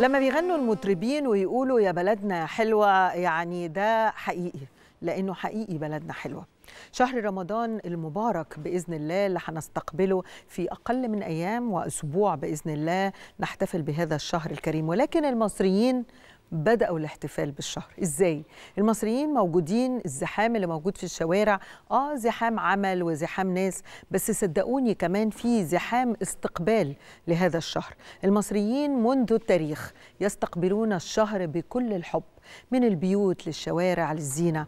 لما بيغنوا المطربين ويقولوا يا بلدنا حلوة يعني ده حقيقي لأنه حقيقي بلدنا حلوة شهر رمضان المبارك باذن الله اللي هنستقبله في اقل من ايام واسبوع باذن الله نحتفل بهذا الشهر الكريم ولكن المصريين بدأوا الاحتفال بالشهر ازاي المصريين موجودين الزحام اللي موجود في الشوارع اه زحام عمل وزحام ناس بس صدقوني كمان في زحام استقبال لهذا الشهر المصريين منذ التاريخ يستقبلون الشهر بكل الحب من البيوت للشوارع للزينة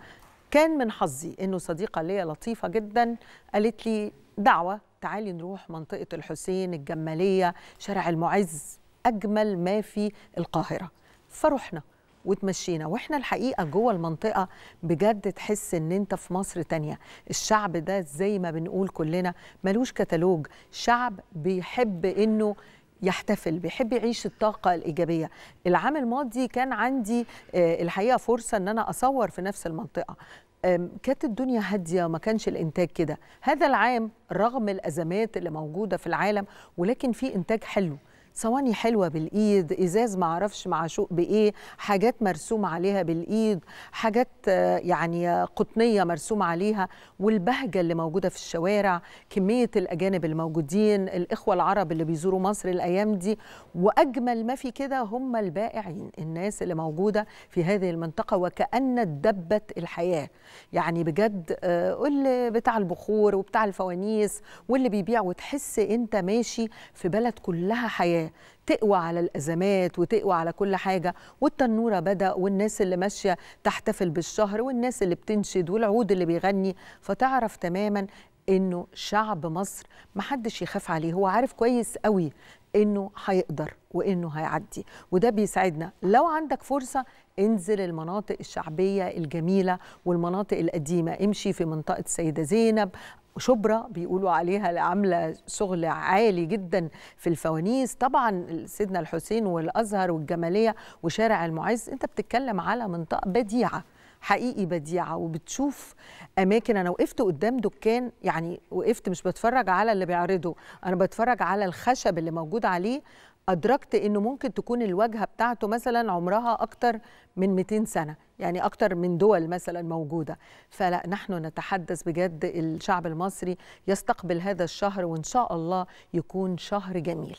كان من حظي انه صديقة ليا لطيفة جدا قالت لي دعوة تعالي نروح منطقة الحسين الجمالية شارع المعز أجمل ما في القاهرة فرحنا وتمشينا واحنا الحقيقه جوه المنطقه بجد تحس ان انت في مصر تانية الشعب ده زي ما بنقول كلنا ملوش كتالوج شعب بيحب انه يحتفل بيحب يعيش الطاقة الإيجابية العام الماضي كان عندي آه، الحقيقة فرصة أن أنا أصور في نفس المنطقة كانت الدنيا هادية ما كانش الإنتاج كده هذا العام رغم الأزمات اللي موجودة في العالم ولكن في إنتاج حلو صواني حلوه بالايد ازاز ما اعرفش معشوق بايه حاجات مرسوم عليها بالايد حاجات يعني قطنيه مرسوم عليها والبهجه اللي موجوده في الشوارع كميه الاجانب الموجودين الاخوه العرب اللي بيزوروا مصر الايام دي واجمل ما في كده هم البائعين الناس اللي موجوده في هذه المنطقه وكان دبت الحياه يعني بجد آه، اللي بتاع البخور وبتاع الفوانيس واللي بيبيع وتحس انت ماشي في بلد كلها حياه تقوى على الازمات وتقوى على كل حاجه والتنوره بدا والناس اللي ماشيه تحتفل بالشهر والناس اللي بتنشد والعود اللي بيغني فتعرف تماما انه شعب مصر ما حدش يخاف عليه هو عارف كويس قوي انه هيقدر وانه هيعدي وده بيساعدنا لو عندك فرصه انزل المناطق الشعبيه الجميله والمناطق القديمه امشي في منطقه السيده زينب شبرا بيقولوا عليها عامله شغل عالي جدا في الفوانيس طبعا سيدنا الحسين والازهر والجماليه وشارع المعز انت بتتكلم على منطقه بديعه حقيقي بديعه وبتشوف اماكن انا وقفت قدام دكان يعني وقفت مش بتفرج على اللي بيعرضه انا بتفرج على الخشب اللي موجود عليه أدركت إنه ممكن تكون الواجهة بتاعته مثلا عمرها أكتر من 200 سنة يعني أكتر من دول مثلا موجودة فلا نحن نتحدث بجد الشعب المصري يستقبل هذا الشهر وإن شاء الله يكون شهر جميل